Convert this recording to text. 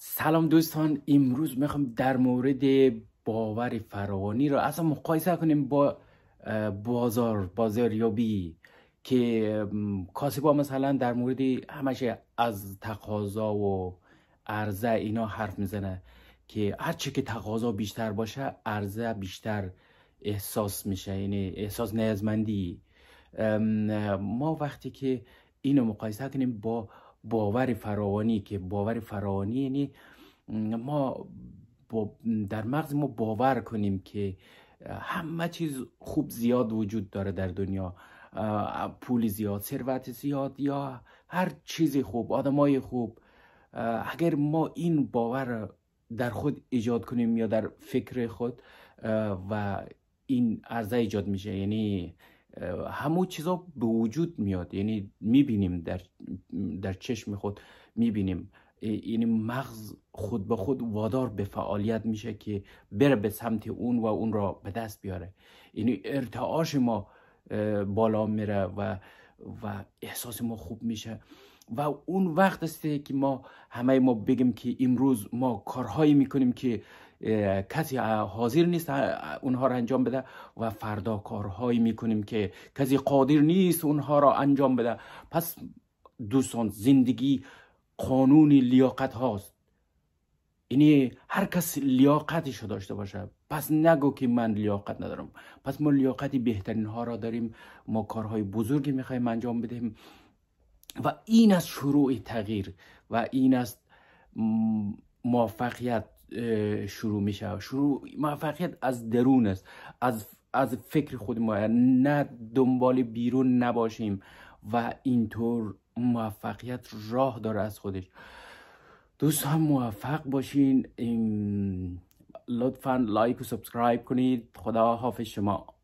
سلام دوستان امروز میخوام در مورد باور فراوانی را اصلا مقایسه کنیم با بازار بازاریابی که کاسبا مثلا در مورد همشه از تقاضا و عرضه اینا حرف میزنه که هرچه که تقاضا بیشتر باشه عرضه بیشتر احساس میشه یعنی احساس نیازمندی ما وقتی که اینو مقایسه کنیم با باور فراوانی که باور فراوانی یعنی ما در مغز ما باور کنیم که همه چیز خوب زیاد وجود داره در دنیا پول زیاد ثروت زیاد یا هر چیزی خوب آدمای خوب اگر ما این باور در خود ایجاد کنیم یا در فکر خود و این ارزه ایجاد میشه یعنی همو چیزا به وجود میاد یعنی میبینیم در, در چشم خود میبینیم یعنی مغز خود به خود وادار به فعالیت میشه که بره به سمت اون و اون را به دست بیاره یعنی ارتعاش ما بالا میره و و احساس ما خوب میشه و اون وقت است که ما همه ما بگیم که امروز ما کارهایی میکنیم که کسی حاضر نیست اونها را انجام بده و فردا کارهایی میکنیم که کسی قادر نیست اونها را انجام بده پس دوستان زندگی قانون لیاقت هاست یعنی هر کس لیاقتش داشته باشه پس نگو که من لیاقت ندارم پس ما لیاقتی بهترین ها را داریم ما کارهای بزرگی میخوایم انجام بدهیم و این از شروع تغییر و این از موفقیت شروع میشه شروع موفقیت از درون است از از فکر خود ما نه دنبال بیرون نباشیم و اینطور موفقیت راه داره از خودش دوست هم موفق باشین لطفا لایک و سبسکرایب کنید خدا حافظ شما